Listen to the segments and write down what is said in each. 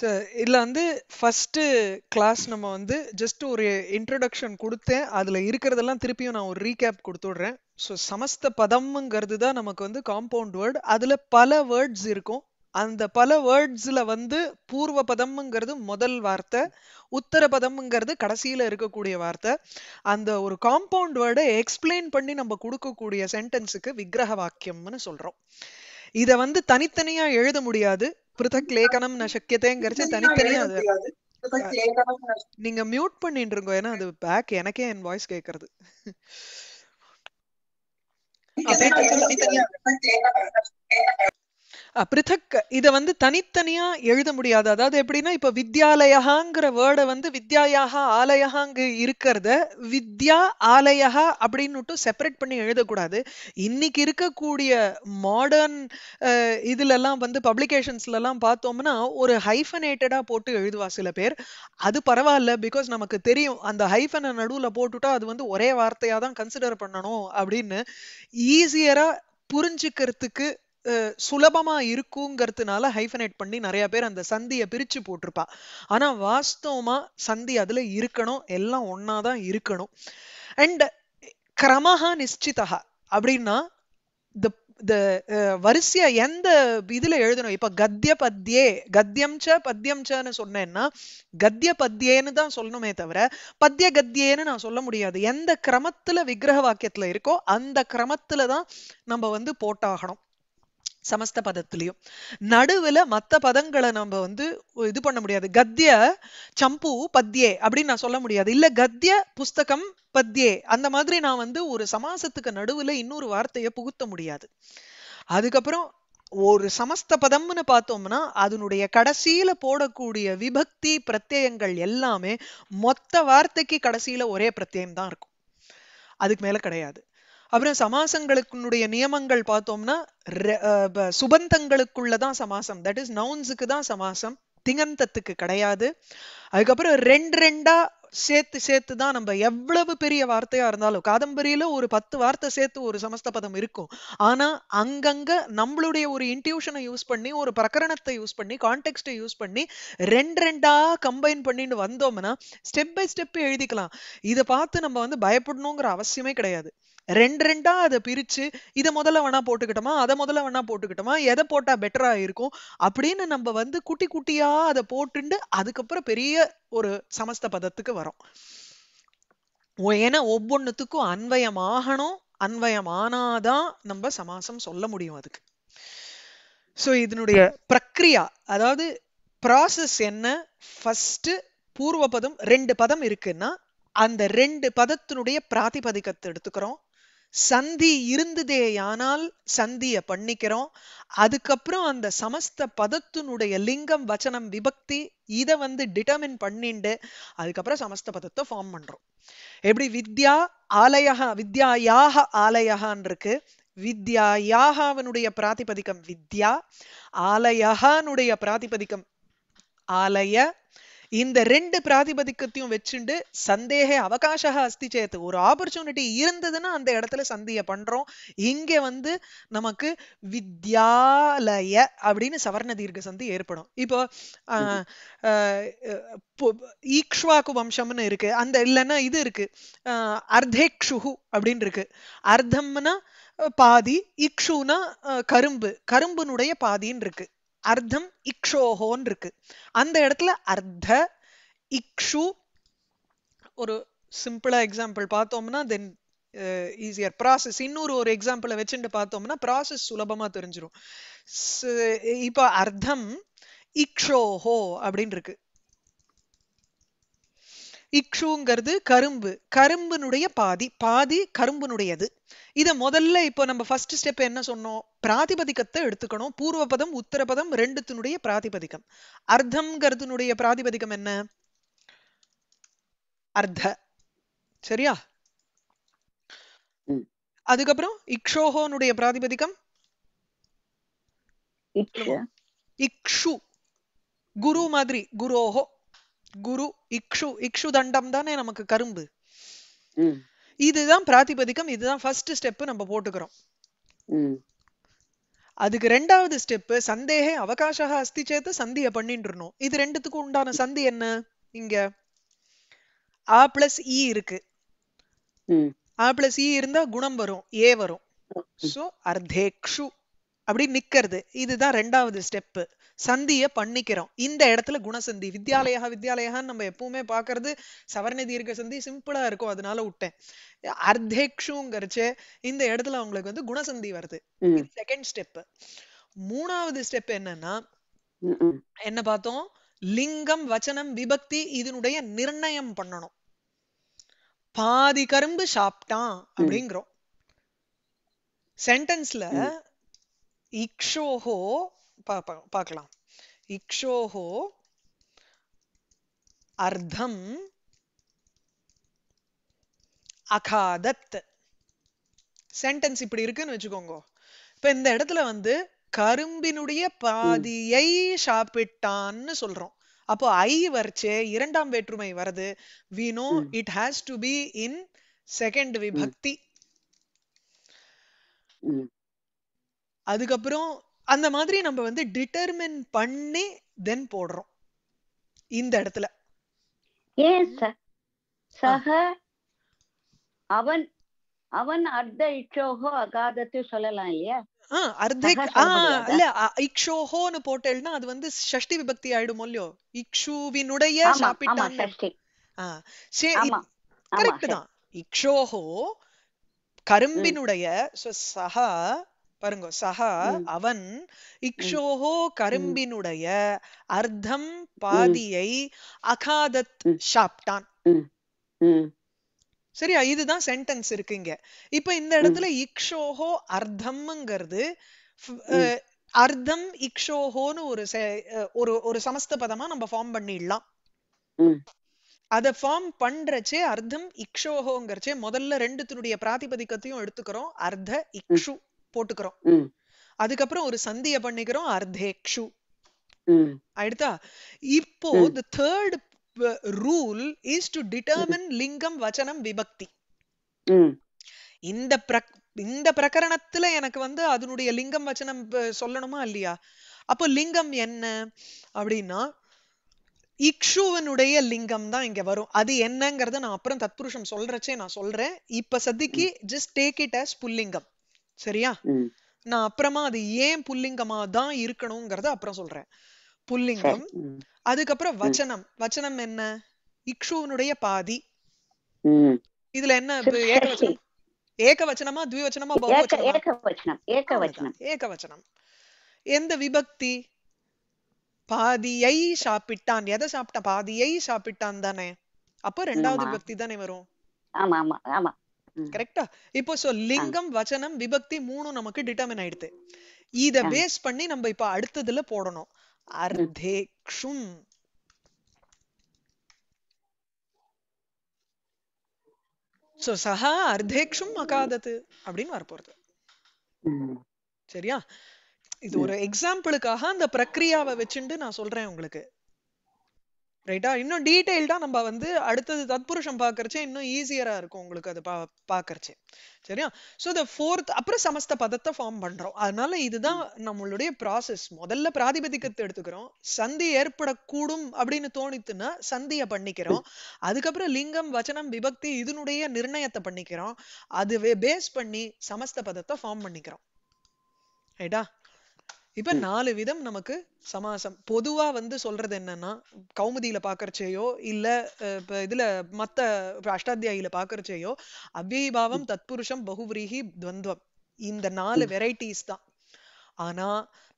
sir இதில் வந்து first class நம்ம வந்து ஜஸ்ட் ஒரு இன்ட்ரடக்ஷன் கொடுத்தேன் அதில் இருக்கிறதெல்லாம் திருப்பியும் நான் ஒரு ரீகேப் கொடுத்துடுறேன் ஸோ சமஸ்த பதம்ங்கிறது தான் நமக்கு வந்து காம்பவுண்ட் வேர்டு அதில் பல வேர்ட்ஸ் இருக்கும் அந்த பல வேர்ட்ஸில் வந்து பூர்வ பதம்ங்கிறது முதல் வார்த்தை உத்தர பதம்ங்கிறது கடைசியில் இருக்கக்கூடிய வார்த்தை அந்த ஒரு காம்பவுண்ட் வேர்டை எக்ஸ்பிளைன் பண்ணி நம்ம கொடுக்கக்கூடிய சென்டென்ஸுக்கு விக்கிரக வாக்கியம்னு சொல்கிறோம் இதை வந்து தனித்தனியாக எழுத முடியாது பृथக் லேகனம் ந சக்கியதேங்கறச்ச தனித்தனியா அது நீங்க மியூட் பண்ணிட்டு இருக்கோ ஏன்னா அது பேக் எனக்கே என் வாய்ஸ் கேக்குறது அப்படியே தனித்தனியா பிரித்தக் இதை வந்து தனித்தனியா எழுத முடியாது அதாவது எப்படின்னா இப்ப வித்யாலயாங்கிற வேர்டை வந்து வித்யாயாக ஆலயாங்க இருக்கிறத வித்யா ஆலயா அப்படின்னுட்டு செப்பரேட் பண்ணி எழுதக்கூடாது இன்னைக்கு இருக்கக்கூடிய மாடர்ன் இதுலலாம் வந்து எல்லாம் பார்த்தோம்னா ஒரு ஹைஃபனேட்டடா போட்டு எழுதுவா சில பேர் அது பரவாயில்ல பிகாஸ் நமக்கு தெரியும் அந்த ஹைஃபனை நடுவில் போட்டுட்டா அது வந்து ஒரே வார்த்தையாக தான் கன்சிடர் பண்ணணும் அப்படின்னு ஈஸியரா புரிஞ்சுக்கிறதுக்கு சுலபமா இருக்குங்கிறதுனால ஹைஃபனேட் பண்ணி நிறைய பேர் அந்த சந்தியை பிரிச்சு போட்டிருப்பா ஆனா வாஸ்தவமா சந்தி அதுல இருக்கணும் எல்லாம் ஒன்னாதான் இருக்கணும் அண்ட் கிரமஹா நிச்சிதா அப்படின்னா த வரிசையா எந்த இதுல எழுதணும் இப்ப கத்திய பத்தியே கத்தியம் ச பத்தியம் சன்னு சொன்னேன்னா கத்திய பத்தியேன்னு தான் சொல்லணுமே தவிர பத்திய கத்தியேன்னு நான் சொல்ல முடியாது எந்த கிரமத்துல விக்கிரக வாக்கியத்துல இருக்கோ அந்த கிரமத்துல தான் நம்ம வந்து போட்டாகணும் சமஸ்த பதத்திலையும் நடுவுல மத்த பதங்களை நம்ம வந்து இது பண்ண முடியாது கத்திய சம்பு பத்யே அப்படின்னு நான் சொல்ல முடியாது இல்ல கத்திய புஸ்தகம் பத்யே அந்த மாதிரி நான் வந்து ஒரு சமாசத்துக்கு நடுவுல இன்னொரு வார்த்தையை புகுத்த முடியாது அதுக்கப்புறம் ஒரு சமஸ்த பதம்னு பார்த்தோம்னா அதனுடைய கடைசியில போடக்கூடிய விபக்தி பிரத்யங்கள் எல்லாமே மொத்த வார்த்தைக்கு கடைசியில ஒரே பிரத்யம் தான் இருக்கும் அதுக்கு மேல கிடையாது அப்புறம் சமாசங்களுக்குடைய நியமங்கள் பார்த்தோம்னா சுபந்தங்களுக்குள்ளதான் சமாசம் தட் இஸ் நவுன்ஸுக்கு தான் சமாசம் திங்கந்தத்துக்கு கிடையாது அதுக்கப்புறம் ரெண்டு ரெண்டா சேர்த்து சேர்த்து தான் நம்ம எவ்வளவு பெரிய வார்த்தையா இருந்தாலும் காதம்பரியில ஒரு பத்து வார்த்தை சேர்த்து ஒரு சமஸ்த பதம் இருக்கும் ஆனா அங்கங்க நம்மளுடைய ஒரு இன்டியூஷனை யூஸ் பண்ணி ஒரு பிரகரணத்தை யூஸ் பண்ணி கான்டெக்ட்டை யூஸ் பண்ணி ரெண்டு ரெண்டா கம்பைன் பண்ணிட்டு வந்தோம்னா ஸ்டெப் பை ஸ்டெப் எழுதிக்கலாம் இதை பார்த்து நம்ம வந்து பயப்படணுங்கிற அவசியமே கிடையாது ரெண்டு ரெண்டா அதை பிரிச்சு இதை முதல்ல வேணா போட்டுக்கிட்டோமா அதை முதல்ல வேணா போட்டுக்கிட்டோமா எதை போட்டா பெட்டரா இருக்கும் அப்படின்னு நம்ம வந்து குட்டி குட்டியா அதை போட்டுண்டு அதுக்கப்புறம் பெரிய ஒரு சமஸ்த பதத்துக்கு வரும் ஏன்னா ஒவ்வொன்றுத்துக்கும் அன்வயமாகணும் அன்வயமானாதான் நம்ம சமாசம் சொல்ல முடியும் அதுக்கு ஸோ இதனுடைய பிரக்ரியா அதாவது ப்ராசஸ் என்ன ஃபர்ஸ்ட் பூர்வ பதம் ரெண்டு பதம் இருக்குன்னா அந்த ரெண்டு பதத்தினுடைய பிராதிபதிக்கத்தை எடுத்துக்கிறோம் சந்தி இருந்ததே ஆனால் சந்திய பண்ணிக்கிறோம் அதுக்கப்புறம் அந்த சமஸ்த பதத்தினுடைய லிங்கம் வச்சனம் விபக்தி இதை வந்து டிட்டர்மின் பண்ணிண்டு அதுக்கப்புறம் சமஸ்த பதத்தை ஃபார்ம் பண்றோம் எப்படி வித்யா ஆலயா வித்யா யாக ஆலயான் இருக்கு வித்யா யாகாவனுடைய பிராதிபதிக்கம் வித்யா ஆலயஹானுடைய பிராதிபதிக்கம் ஆலய இந்த ரெண்டு பிராதிபதிக்கத்தையும் வச்சுண்டு சந்தேக அவகாச அஸ்தி சேத்து ஒரு ஆப்பர்ச்சுனிட்டி இருந்ததுன்னா அந்த இடத்துல சந்திய பண்றோம் இங்க வந்து நமக்கு வித்யாலய அப்படின்னு சவர்ண தீர்க்க சந்தி ஏற்படும் இப்போ ஈக்ஷ்வாக்கு வம்சம்னு இருக்கு அந்த இல்லைன்னா இது இருக்கு அர்த்தேக்ஷுகு அப்படின்னு இருக்கு அர்த்தம்னா பாதி இக்ஷுனா கரும்பு கரும்புனுடைய பாதின்னு இருக்கு அர்த்தம் இக்ஷோஹோன்னு இருக்கு அந்த இடத்துல அர்த்த இக்ஷு ஒரு சிம்பிளா எக்ஸாம்பிள் பார்த்தோம்னா தென் ஈஸியர் ப்ராசஸ் இன்னொரு ஒரு எக்ஸாம்பிளை வச்சுட்டு பார்த்தோம்னா ப்ராசஸ் சுலபமா தெரிஞ்சிடும் இப்போ அர்த்தம் இக்ஷோஹோ அப்படின்னு இருக்கு இக்ஷுங்கிறது கரும்பு கரும்பினுடைய பாதி பாதி கரும்பினுடையது இதை முதல்ல இப்போ நம்ம ஃபர்ஸ்ட் ஸ்டெப் என்ன சொன்னோம் பிராதிபதிக்கத்தை எடுத்துக்கணும் பூர்வபதம் உத்தரபதம் ரெண்டுத்தினுடைய பிராதிபதிகம் அர்த்தம்ங்கிறதுனுடைய பிராதிபதிகம் என்ன அர்த்த சரியா அதுக்கப்புறம் இக்ஷோஹோனுடைய பிராதிபதிகம் இக்ஷு குரு மாதிரி குரோஹோ குரு இக்ஷு இக்ஷு தண்டம் தானே நமக்கு கரும்பு இதுதான் பிராதிபதிக்கம் இதுதான் ஃபர்ஸ்ட் ஸ்டெப் நம்ம போட்டுக்கிறோம் அதுக்கு ரெண்டாவது ஸ்டெப் சந்தேக அவகாச அஸ்தி சேத்து சந்திய பண்ணிட்டு இது ரெண்டுத்துக்கும் உண்டான சந்தி என்ன இங்க ஆ பிளஸ் இ e இருக்கு ஆ பிளஸ் இ e இருந்தா குணம் வரும் ஏ வரும் சோ அர்த்தேக்ஷு அப்படி நிக்கிறது இதுதான் ரெண்டாவது ஸ்டெப்பு சந்தியை பண்ணிக்கிறோம் இந்த இடத்துல குணசந்தி வித்யாலயா வித்யாலயான்னு நம்ம எப்பவுமே பார்க்கறது சவர்ண தீர்க்க சந்தி சிம்பிளா இருக்கும் அதனால விட்டேன் அர்த்தேக்ஷுங்கிறச்சு இந்த இடத்துல அவங்களுக்கு வந்து குணசந்தி வருது செகண்ட் ஸ்டெப் மூணாவது ஸ்டெப் என்னன்னா என்ன பார்த்தோம் லிங்கம் வச்சனம் விபக்தி இதனுடைய நிர்ணயம் பண்ணணும் பாதி கரும்பு சாப்பிட்டான் அப்படிங்கிறோம் சென்டென்ஸ்ல இக்ஷோஹோ பார்க்கலாம் இக்ஷோஹோ அர்த்தம் அகாதத் சென்டென்ஸ் இப்படி இருக்குன்னு வச்சுக்கோங்க இப்ப இந்த இடத்துல வந்து கரும்பினுடைய பாதியை சாப்பிட்டான்னு சொல்றோம் அப்போ ஐ வர்ச்சே இரண்டாம் வேற்றுமை வருது we know it has to be in second விபக்தி அதுக்கப்புறம் அந்த மாதிரி நம்ம வந்து டிட்டர்மின் பண்ணி தென் போடுறோம் இந்த இடத்துல சக அவன் அவன் அர்த்த இச்சோகோ அகாதத்து சொல்லலாம் இல்லையா இல்ல இக்ஷோஹோன்னு போட்டேன்னா அது வந்து ஷஷ்டி விபக்தி ஆயிடும் இல்லையோ இக்ஷுவினுடைய சாப்பிட்டான் கரெக்ட் தான் இக்ஷோஹோ கரும்பினுடைய சஹா பாருங்க சஹா அவன் இக்ஷோஹோ கரும்பினுடைய அர்த்தம் பாதியை அகாதத் சாப்பிட்டான் சரியா இதுதான் சென்டென்ஸ் இருக்குங்க இப்ப இந்த இடத்துல இக்ஷோஹோ அர்த்தம்ங்கிறது அர்த்தம் இக்ஷோஹோன்னு ஒரு ஒரு ஒரு சமஸ்த பதமா நம்ம ஃபார்ம் பண்ணிடலாம் அத ஃபார்ம் பண்றச்சே அர்த்தம் இக்ஷோஹோங்கிறச்சே முதல்ல ரெண்டுத்தினுடைய பிராதிபதிக்கத்தையும் எடுத்துக்கிறோம் அர்த்த இக்ஷு போட்டுக்கிறோம் அதுக்கப்புறம் ஒரு சந்திய பண்ணிக்கிறோம் அர்த்தேக்ஷு அடுத்தா இப்போ the third rule is to determine லிங்கம் வச்சனம் விபக்தி இந்த இந்த பிரகரணத்துல எனக்கு வந்து அதனுடைய லிங்கம் வச்சனம் சொல்லணுமா இல்லையா அப்போ லிங்கம் என்ன அப்படின்னா இக்ஷுவனுடைய லிங்கம் தான் இங்க வரும் அது என்னங்கறத நான் அப்புறம் தத்புருஷம் சொல்றச்சே நான் சொல்றேன் இப்ப சதிக்கு ஜஸ்ட் டேக் இட் அஸ் புல்லிங்கம் சரியா நான் அப்புறமா அது ஏன் புல்லிங்கமா தான் இருக்கணும்ங்கறத அப்புறம் சொல்றேன் புல்லிங்கம் அதுக்கப்புறம் வச்சனம் வச்சனம் என்ன இக்ஷுனுடைய பாதி இதுல என்ன ஏகவச்சனம் ஏகவச்சனமா த்விவச்சனமா பகுவச்சனமா ஏகவச்சனம் ஏகவச்சனம் எந்த விபக்தி பாதியை சாப்பிட்டான் எதை சாப்பிட்டான் பாதியை சாப்பிட்டான் தானே அப்ப ரெண்டாவது விபக்தி தானே வரும் ஆமா ஆமா ஆமா கரெக்டா இப்போ சோ லிங்கம் வச்சனம் விபக்தி மூணும் நமக்கு டிட்டர்மின் ஆயிடுது இத பேஸ் பண்ணி நம்ம இப்ப அடுத்ததுல போடணும் அர்தேக்ஷும் சோ சஹா அர்தேக்ஷும் அகாதத்து அப்படின்னு வரப்போறது சரியா இது ஒரு எக்ஸாம்பிளுக்காக அந்த பிரக்ரியாவை வச்சுட்டு நான் சொல்றேன் உங்களுக்கு ரைட்டா இன்னும் டீட்டெயில்டா நம்ம வந்து அடுத்தது தத்புருஷம் பாக்குறச்சே இன்னும் ஈஸியரா இருக்கும் உங்களுக்கு அது பா பாக்குறச்சே சரியா ஸோ த ஃபோர்த் அப்புறம் சமஸ்த பதத்தை ஃபார்ம் பண்றோம் அதனால இதுதான் நம்மளுடைய ப்ராசஸ் முதல்ல பிராதிபதிக்கத்தை எடுத்துக்கிறோம் சந்தி ஏற்படக்கூடும் அப்படின்னு தோணித்துன்னா சந்தியை பண்ணிக்கிறோம் அதுக்கப்புறம் லிங்கம் வச்சனம் விபக்தி இதனுடைய நிர்ணயத்தை பண்ணிக்கிறோம் அதுவே பேஸ் பண்ணி சமஸ்த பதத்தை ஃபார்ம் பண்ணிக்கிறோம் ரைட்டா இப்ப நாலு விதம் நமக்கு சமாசம் பொதுவா வந்து சொல்றது என்னன்னா கௌமுதியில பாக்குறச்சேயோ இல்ல இப்ப இதுல மத்த அஷ்டாத்தியாயில பாக்குறச்சேயோ அவ்யபாவம் தத்புருஷம் பகுவிரீகி துவந்தம் இந்த நாலு வெரைட்டிஸ் தான் ஆனா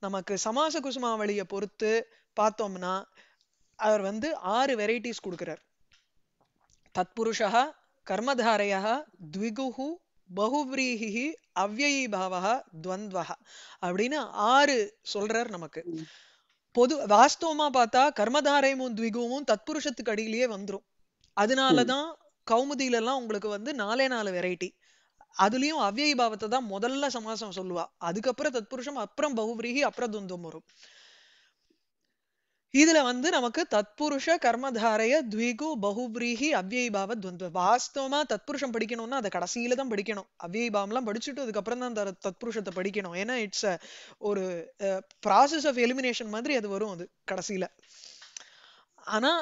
நமக்கு சமாச குசுமாவளிய பொறுத்து பார்த்தோம்னா அவர் வந்து ஆறு வெரைட்டிஸ் கொடுக்கிறார் தத்புருஷா கர்மதாரையா த்விகுஹு பகுபிரீஹி அவ்வயீபாவக துவந்தவா அப்படின்னு ஆறு சொல்றார் நமக்கு பொது வாஸ்தவமா பார்த்தா கர்மதாரைமும் த்விகுவும் தத்புருஷத்துக்கு அடியிலேயே வந்துரும் அதனாலதான் கௌமுதியில எல்லாம் உங்களுக்கு வந்து நாலே நாலு வெரைட்டி அதுலயும் அவ்யய் பாவத்தை தான் முதல்ல சமாசம் சொல்லுவா அதுக்கப்புறம் தத்புருஷம் அப்புறம் பகுபிரீகி அப்புறம் துந்தம் வரும் இதுல வந்து நமக்கு தத்புருஷ கர்மதாரைய துவிகு பகுபிரீஹி அவ்யபாவ துவந்த வாஸ்தவமா தத்புருஷம் படிக்கணும்னா அதை கடைசியில தான் படிக்கணும் எல்லாம் படிச்சுட்டு அதுக்கப்புறம் தான் அந்த தத்புருஷத்தை படிக்கணும் ஏன்னா இட்ஸ் ஒரு ப்ராசஸ் ஆஃப் எலிமினேஷன் மாதிரி அது வரும் அது கடைசியில ஆனா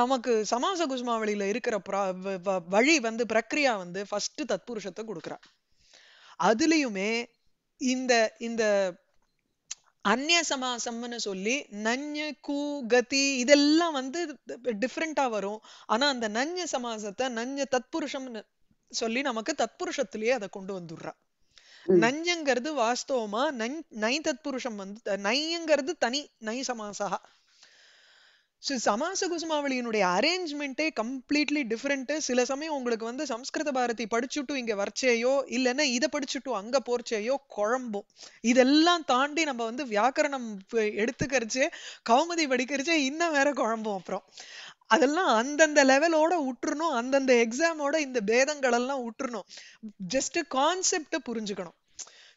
நமக்கு சமாச குஸ்மாவளியில இருக்கிற வழி வந்து பிரக்ரியா வந்து ஃபர்ஸ்ட் தத்புருஷத்தை கொடுக்குறா அதுலயுமே இந்த இந்த அந்நிய சமாசம்னு சொல்லி நஞ்சு கூ கதி இதெல்லாம் வந்து டிஃப்ரெண்டா வரும் ஆனா அந்த நஞ்ச சமாசத்தை நஞ்ச தத்புருஷம்னு சொல்லி நமக்கு தத்புருஷத்திலேயே அதை கொண்டு வந்துடுறா நஞ்சங்கிறது வாஸ்தவமா நை நை தத்புருஷம் வந்து நைங்கிறது தனி நை சமாசா ஸோ சமாச குசுமாவளியினுடைய அரேஞ்ச்மெண்ட்டே கம்ப்ளீட்லி டிஃப்ரெண்ட்டு சில சமயம் உங்களுக்கு வந்து சம்ஸ்கிருத பாரதி படிச்சுட்டு இங்கே வரச்சேயோ இல்லைன்னா இதை படிச்சுட்டு அங்கே போர்ச்சேயோ குழம்பும் இதெல்லாம் தாண்டி நம்ம வந்து வியாக்கரணம் எடுத்துக்கிறச்சு கவுமதி படிக்கிறச்சே இன்னும் வேற குழம்பும் அப்புறம் அதெல்லாம் அந்தந்த லெவலோட விட்டுறணும் அந்தந்த எக்ஸாமோட இந்த பேதங்கள் எல்லாம் விட்டுறணும் ஜஸ்ட் கான்செப்டை புரிஞ்சுக்கணும்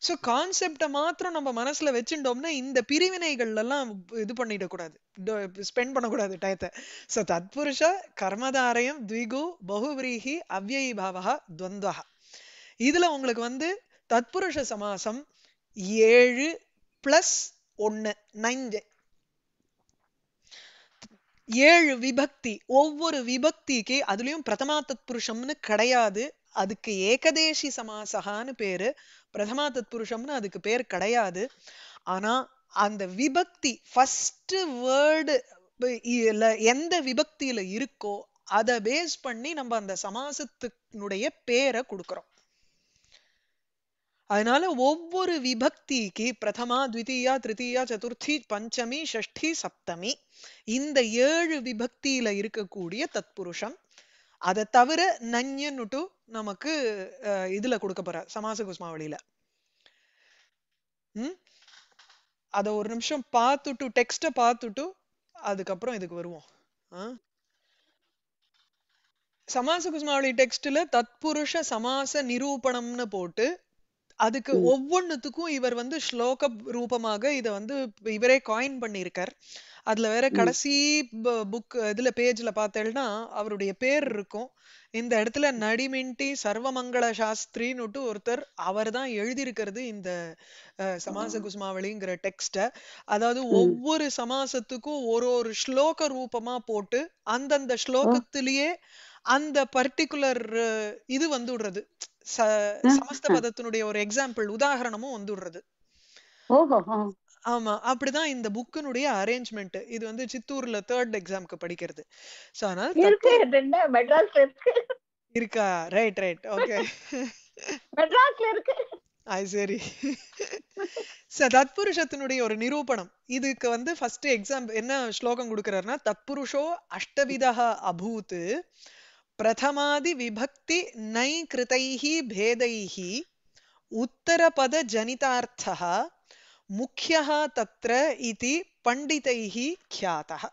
ஸோ கான்செப்டை மாத்திரம் நம்ம மனசில் வச்சுட்டோம்னா இந்த பிரிவினைகள்லாம் இது பண்ணிடக்கூடாது ஸ்பெண்ட் பண்ணக்கூடாது டயத்தை ஸோ தத்புருஷ கர்மதாரயம் த்விகு பகுவிரீகி அவ்யை பாவகா துவந்தகா இதில் உங்களுக்கு வந்து தத்புருஷ சமாசம் ஏழு பிளஸ் ஒன்று நைஞ்சு ஏழு விபக்தி ஒவ்வொரு விபக்திக்கு அதுலயும் பிரதமா தத்புருஷம்னு கிடையாது அதுக்கு ஏகதேசி சமாசகான்னு பேரு பிரதமா தத்புருஷம்னு அதுக்கு பேர் கிடையாது ஆனா அந்த விபக்தி ஃபர்ஸ்ட் வேர்டு எந்த விபக்தியில இருக்கோ அதை பேஸ் பண்ணி நம்ம அந்த சமாசத்துனுடைய பேரை கொடுக்கிறோம் அதனால ஒவ்வொரு விபக்திக்கு பிரதமா த்விதீயா திருத்தீயா சதுர்த்தி பஞ்சமி ஷஷ்டி சப்தமி இந்த ஏழு விபக்தியில இருக்கக்கூடிய தத்புருஷம் அதை தவிர நஞ்சனுட்டு நமக்கு இதுல கொடுக்க போற சமாச குஸ்மாவளியில உம் அத ஒரு நிமிஷம் பார்த்துட்டு டெக்ஸ்ட பார்த்துட்டு அதுக்கப்புறம் இதுக்கு வருவோம் சமாச குஸ்மாவளி டெக்ஸ்ட்ல தத்புருஷ சமாச நிரூபணம்னு போட்டு அதுக்கு ஒவ்வொன்னுத்துக்கும் இவர் வந்து ஸ்லோக ரூபமாக இத வந்து இவரே காயின் பண்ணிருக்கார் அதுல வேற கடைசி புக் இதுல பேஜ்ல பார்த்தேன்னா அவருடைய பேர் இருக்கும் இந்த இடத்துல நடிமின்டி சர்வமங்கள சாஸ்திரின்னுட்டு ஒருத்தர் அவர் தான் எழுதியிருக்கிறது இந்த சமாச குஸ்மாவளிங்கிற டெக்ஸ்ட அதாவது ஒவ்வொரு சமாசத்துக்கும் ஒரு ஒரு ஸ்லோக ரூபமா போட்டு அந்தந்த ஸ்லோகத்திலேயே அந்த பர்டிகுலர் இது வந்து விடுறது சமஸ்த பதத்தினுடைய ஒரு எக்ஸாம்பிள் உதாகரணமும் வந்து விடுறது ஆமா அப்படிதான் இந்த புக்கினுடைய அரேஞ்ச்மெண்ட் இது வந்து சித்தூர்ல தேர்ட் எக்ஸாம்க்கு படிக்கிறது சோ அதனால இருக்கா ரைட் ரைட் ஓகே மெட்ராஸ்ல இருக்கு சரி தத்புருஷத்தினுடைய ஒரு நிரூபணம் இதுக்கு வந்து ஃபர்ஸ்ட் எக்ஸாம் என்ன ஸ்லோகம் கொடுக்கறாருன்னா தத்புருஷோ அஷ்டவிதா அபூத் प्रथमादिविभक्ति नै कृतैः भेदैः उत्तरपदजनितार्थः मुख्यः தத்ர இதி பண்டிதைஹி ख्यातः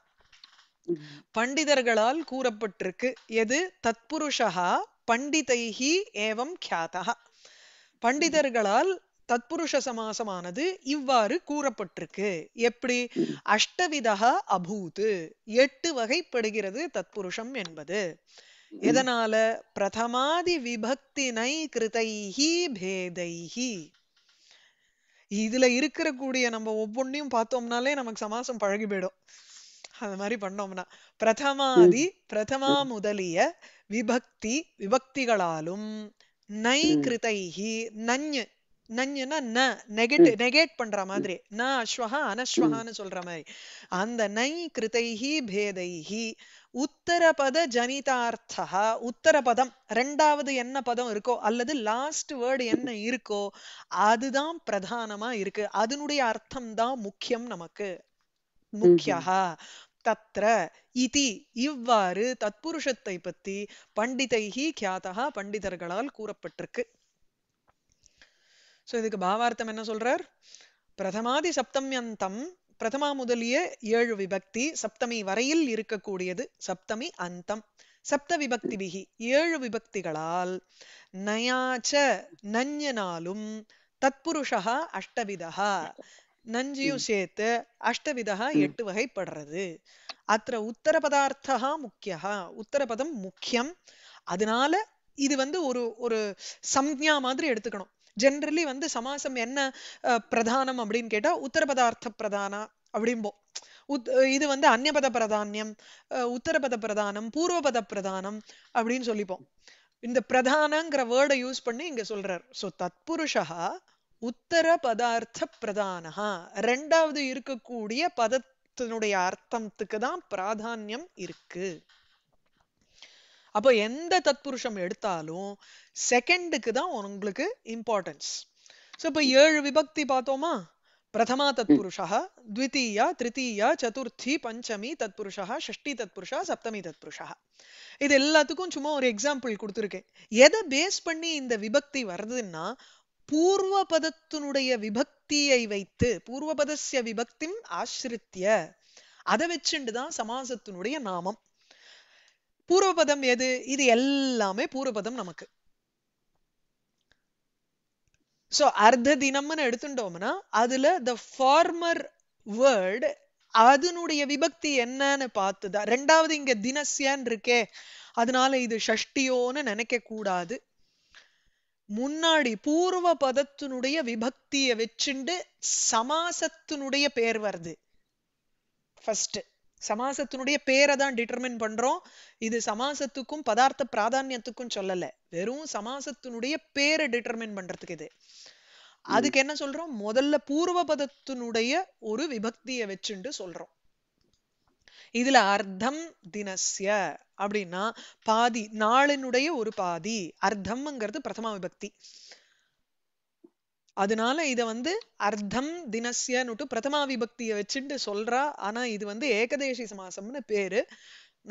பண்டிதர்களால் கூறப்பட்டிருக்கு எது தத்புருஷா பண்டிதைஹி ஏவம் ख्यातः பண்டிதர்களால் தத்புருஷ சமாசமானது இவ்வாறு கூறப்பட்டிருக்கு எப்படி அஷ்டவிதா அபூத் எட்டு வகைப்படுகிறது தத்புருஷம் என்பது எதனால பிரதமாதி விபக்தினை கிருதைஹி பேதைஹி இதுல இருக்கிற கூடிய நம்ம ஒவ்வொன்னையும் பார்த்தோம்னாலே நமக்கு சமாசம் பழகி போயிடும் அது மாதிரி பண்ணோம்னா பிரதமாதி பிரதமா முதலிய விபக்தி விபக்திகளாலும் நை கிருதைஹி நஞ்சு நஞ்சுன்னா ந நெகட் நெகேட் பண்ற மாதிரி ந அஸ்வஹா அனஸ்வஹான்னு சொல்ற மாதிரி அந்த நை கிருதைஹி பேதைஹி உத்தரபத ஜனிதார்த்தா உத்தரபதம் ரெண்டாவது என்ன பதம் இருக்கோ அல்லது லாஸ்ட் வேர்டு என்ன இருக்கோ அதுதான் பிரதானமா இருக்கு அதனுடைய அர்த்தம் தான் முக்கியம் நமக்கு முக்கியா தத்ர இதி இவ்வாறு தத்புருஷத்தை பத்தி பண்டிதைஹி கியாதா பண்டிதர்களால் கூறப்பட்டிருக்கு சோ இதுக்கு பாவார்த்தம் என்ன சொல்றார் பிரதமாதி சப்தம்யந்தம் பிரதமா முதலிய ஏழு விபக்தி சப்தமி வரையில் இருக்கக்கூடியது சப்தமி அந்தம் சப்த விபக்தி விகி ஏழு விபக்திகளால் நயாச்ச நஞ்சனாலும் தத்புருஷா அஷ்டவிதா நஞ்சியும் சேர்த்து அஷ்டவிதா எட்டு வகைப்படுறது அத்த உத்தர பதார்த்தா முக்கியா உத்தரபதம் முக்கியம் அதனால இது வந்து ஒரு ஒரு சம்ஞா மாதிரி எடுத்துக்கணும் ஜென்ரலி வந்து சமாசம் என்ன பிரதானம் அப்படின்னு கேட்டா உத்தரபதார்த்த பிரதானா அப்படிம்போம் இது வந்து அந்நபத பிரதானியம் உத்தரபத பிரதானம் பூர்வபத பிரதானம் அப்படின்னு சொல்லிப்போம் இந்த பிரதானங்கிற வேர்டை யூஸ் பண்ணி இங்க சொல்றார் ஸோ தத்புருஷா உத்தர பதார்த்த பிரதானஹா ரெண்டாவது இருக்கக்கூடிய பதத்தினுடைய அர்த்தத்துக்கு தான் பிராதானியம் இருக்கு அப்போ எந்த தத்புருஷம் எடுத்தாலும் செகண்டுக்கு தான் உங்களுக்கு இம்பார்ட்டன்ஸ் ஸோ இப்போ ஏழு விபக்தி பார்த்தோமா பிரதமா தத்புருஷா த்விதீயா திருத்தீயா சதுர்த்தி பஞ்சமி தத்புருஷா ஷஷ்டி தத்புருஷா சப்தமி தத்புருஷா இது எல்லாத்துக்கும் சும்மா ஒரு எக்ஸாம்பிள் கொடுத்துருக்கேன் எதை பேஸ் பண்ணி இந்த விபக்தி வருதுன்னா பூர்வ பதத்தினுடைய விபக்தியை வைத்து பூர்வபதசிய விபக்தி ஆசிரித்திய அதை வச்சுண்டு தான் சமாசத்தினுடைய நாமம் பூர்வபதம் எது இது எல்லாமே பூர்வபதம் நமக்கு ஸோ அர்த்த தினம்னு எடுத்துட்டோம்னா அதுல த ஃபார்மர் வேர்டு அதனுடைய விபக்தி என்னன்னு பார்த்துதான் ரெண்டாவது இங்க தினசியான் இருக்கே அதனால இது ஷஷ்டியோன்னு நினைக்க கூடாது முன்னாடி பூர்வ பதத்தினுடைய விபக்தியை வச்சுண்டு சமாசத்தினுடைய பேர் வருது ஃபர்ஸ்ட் சமாசத்தினுடைய பேரை தான் டிட்டர்மின் பண்றோம் இது சமாசத்துக்கும் பதார்த்த பிராதானியத்துக்கும் சொல்லல வெறும் சமாசத்தினுடைய பேரை டிட்டர்மின் பண்றதுக்கு இது அதுக்கு என்ன சொல்றோம் முதல்ல பூர்வ பதத்தினுடைய ஒரு விபக்தியை வச்சுட்டு சொல்றோம் இதுல அர்த்தம் தினசிய அப்படின்னா பாதி நாளினுடைய ஒரு பாதி அர்த்தம்ங்கிறது பிரதம விபக்தி அதனால இதை வந்து அர்த்தம் தினசியன்னுட்டு பிரதமா விபக்தியை வச்சுட்டு சொல்றா ஆனா இது வந்து ஏகதேசி சமாசம்னு பேரு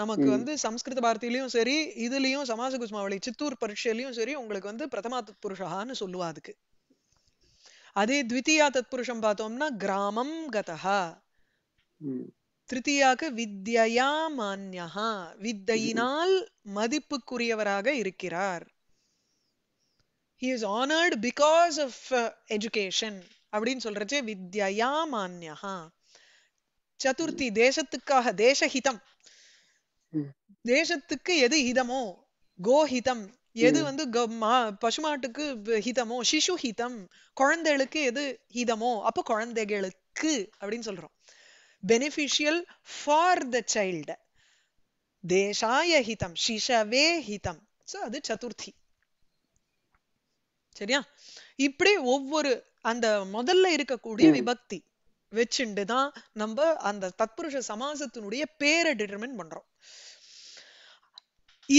நமக்கு வந்து சம்ஸ்கிருத பாரதியிலயும் சரி இதுலயும் சமாச குஸ்மாவளி சித்தூர் பரீட்சையிலயும் சரி உங்களுக்கு வந்து பிரதமா தத்புருஷான்னு சொல்லுவா அதுக்கு அதே த்வித்தியா தத்புருஷம் பார்த்தோம்னா கிராமம் கதஹா திருத்தியாக வித்யா மான்யா வித்தையினால் மதிப்புக்குரியவராக இருக்கிறார் he is honoured because of education அப்படின்னு சொல்றச்சு வித்யா மான்யா சதுர்த்தி தேசத்துக்காக தேசஹிதம் தேசத்துக்கு எது ஹிதமோ கோஹிதம் எது வந்து பசுமாட்டுக்கு ஹிதமோ சிசு ஹிதம் குழந்தைகளுக்கு எது ஹிதமோ அப்ப குழந்தைகளுக்கு அப்படின்னு சொல்றோம் பெனிஃபிஷியல் ஃபார் த சைல்டு தேசாய ஹிதம் சிஷவே ஹிதம் சோ அது சதுர்த்தி சரியா இப்படி ஒவ்வொரு அந்த முதல்ல இருக்கக்கூடிய விபக்தி வச்சுண்டு தான் நம்ம அந்த தத்புருஷ சமாசத்தினுடைய பேரை டிட்டர்மின் பண்றோம்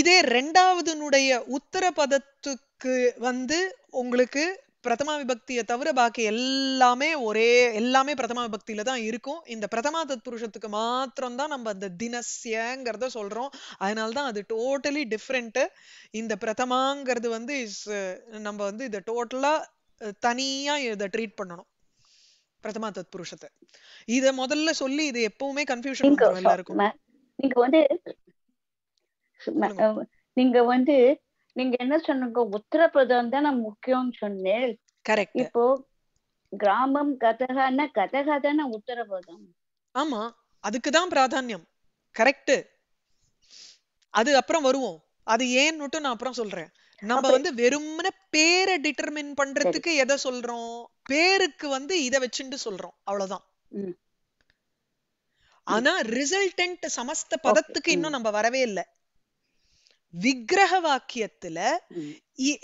இதே ரெண்டாவதுனுடைய உத்தர பதத்துக்கு வந்து உங்களுக்கு பிரதமா விபக்தியை தவிர பாக்கி எல்லாமே ஒரே எல்லாமே பிரதமா விபக்தியில தான் இருக்கும் இந்த பிரதமா தத்புருஷத்துக்கு மாத்திரம் தான் நம்ம அந்த தினசியங்கிறத சொல்றோம் அதனால தான் அது டோட்டலி டிஃப்ரெண்ட்டு இந்த பிரதமாங்கிறது வந்து இஸ் நம்ம வந்து இதை டோட்டலா தனியா இதை ட்ரீட் பண்ணணும் பிரதமா தத்புருஷத்தை இத முதல்ல சொல்லி இது எப்பவுமே கன்ஃபியூஷன் எல்லாருக்கும் நீங்க வந்து நீங்க வந்து நீங்க என்ன சொன்னீங்க உத்தரப்பிரதம் தான் நான் முக்கியம்னு சொன்னேன் கரெக்ட் இப்போ கிராமம் கதகான்னா கதகா தானே உத்தரப்பிரதம் ஆமா அதுக்குதான் பிராதானியம் கரெக்ட் அது அப்புறம் வருவோம் அது ஏன்னுட்டு நான் அப்புறம் சொல்றேன் நம்ம வந்து வெறும்ன பேரை டிட்டர்மின் பண்றதுக்கு எதை சொல்றோம் பேருக்கு வந்து இத வச்சுட்டு சொல்றோம் அவ்வளவுதான் ஆனா ரிசல்டன்ட் சமஸ்த பதத்துக்கு இன்னும் நம்ம வரவே இல்லை விக்கிரக வாக்கியத்துல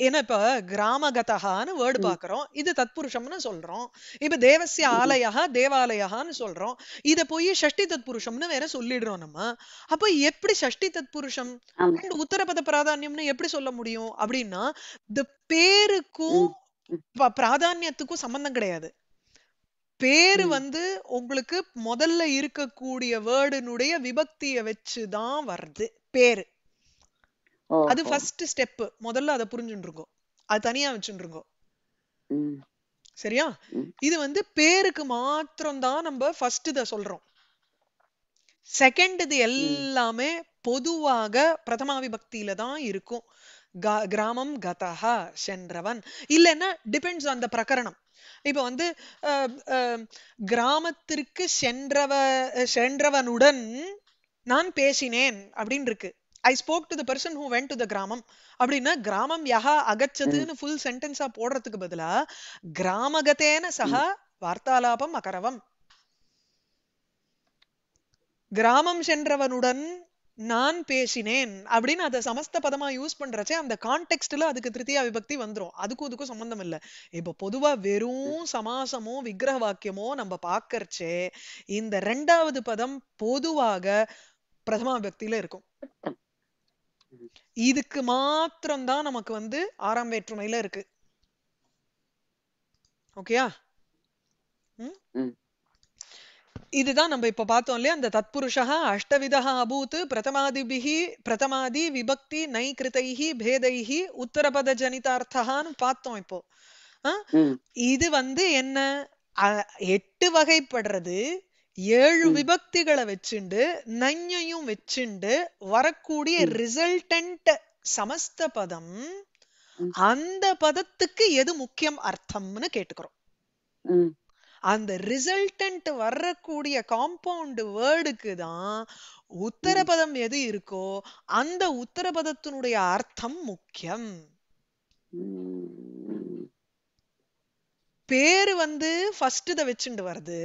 ஏன்னா இப்ப கிராமகதான்னு வேர்டு பாக்குறோம் இது தத்புருஷம்னு சொல்றோம் இப்ப தேவசிய ஆலயா தேவாலயான்னு சொல்றோம் இத போய் ஷஷ்டி தத்புருஷம்னு வேற சொல்லிடுறோம் நம்ம அப்ப எப்படி ஷஷ்டி தத்புருஷம் உத்தரபத பிராதான்யம்னு எப்படி சொல்ல முடியும் அப்படின்னா இந்த பேருக்கும் பிராதான்யத்துக்கும் சம்பந்தம் கிடையாது பேரு வந்து உங்களுக்கு முதல்ல இருக்கக்கூடிய வேர்டுனுடைய விபக்திய வச்சுதான் வருது பேரு அது ஃபர்ஸ்ட் ஸ்டெப் முதல்ல அதை புரிஞ்சுட்டு அது தனியா வச்சுட்டு சரியா இது வந்து பேருக்கு மாத்திரம் தான் நம்ம ஃபர்ஸ்ட் இதை சொல்றோம் செகண்ட் இது எல்லாமே பொதுவாக பிரதமாவிபக்தியில தான் இருக்கும் கிராமம் கதஹா சென்றவன் இல்லைன்னா டிபெண்ட்ஸ் அந்த பிரகரணம் இப்ப வந்து கிராமத்திற்கு சென்றவ சென்றவனுடன் நான் பேசினேன் அப்படின்னு இருக்கு I spoke to the person who went to the கிராமம் அப்படின்னா கிராமம் யா அகச்சதுன்னு ஃபுல் சென்டென்ஸா போடுறதுக்கு பதிலா கிராமகத்தேன சக வார்த்தாலாபம் அகரவம் கிராமம் சென்றவனுடன் நான் பேசினேன் அப்படின்னு அதை சமஸ்த பதமா யூஸ் பண்றச்சே அந்த கான்டெக்ட்ல அதுக்கு திருத்தியா விபக்தி வந்துரும் அதுக்கும் இதுக்கும் சம்பந்தம் இல்லை இப்ப பொதுவா வெறும் சமாசமோ விக்கிரக வாக்கியமோ நம்ம பாக்கறச்சே இந்த ரெண்டாவது பதம் பொதுவாக பிரதமா விபக்தியில இருக்கும் இதுக்கு மாத்திரம்தான் நமக்கு வந்து ஆறாம் வேற்றுமையில இருக்கு ஓகேயா இதுதான் நம்ம இப்ப பார்த்தோம் இல்லையா அந்த தத்புருஷா அஷ்டவிதா அபூத் பிரதமாதிபிகி பிரதமாதி விபக்தி நை கிருதைஹி பேதைஹி உத்தரபத ஜனிதார்த்தான்னு பார்த்தோம் இப்போ இது வந்து என்ன எட்டு வகைப்படுறது ஏழு விபக்திகளை வச்சுண்டு நஞ்சையும் வச்சுண்டு வரக்கூடிய ரிசல்டன்ட் சமஸ்த பதம் அந்த பதத்துக்கு எது முக்கியம் அர்த்தம்னு கேட்டுக்கிறோம் அந்த ரிசல்டன்ட் வரக்கூடிய காம்பவுண்ட் வேர்டுக்கு தான் உத்தரபதம் எது இருக்கோ அந்த உத்தரபதத்தினுடைய அர்த்தம் முக்கியம் பேரு வந்து ஃபர்ஸ்ட் இதை வச்சுட்டு வருது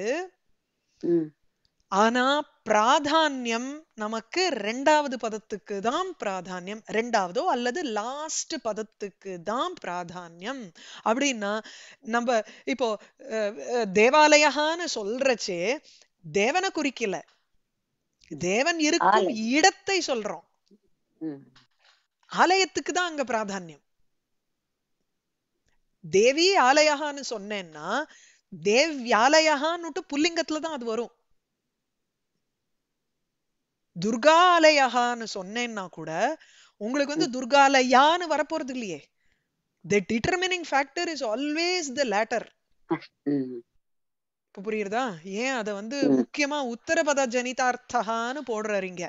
ஆனா பிராதான்யம் நமக்கு ரெண்டாவது பதத்துக்கு தான் பிராதான்யம் ரெண்டாவதோ அல்லது லாஸ்ட் பதத்துக்கு தான் பிராதான்யம் அப்படின்னா நம்ம இப்போ தேவாலயான்னு சொல்றச்சே தேவனை குறிக்கல தேவன் இருக்கும் இடத்தை சொல்றோம் ஆலயத்துக்கு தான் அங்க பிராதான்யம் தேவி ஆலயான்னு சொன்னேன்னா தேவ்யாலயான்னுட்டு புல்லிங்கத்துல தான் அது வரும் துர்காலயான்னு சொன்னேன்னா கூட உங்களுக்கு வந்து துர்காலயான்னு வரப்போறது இல்லையே the determining factor is always the latter இப்போ புரியுறதா ஏன் அதை வந்து முக்கியமா உத்தரபத ஜனிதார்த்தகான்னு போடுறீங்க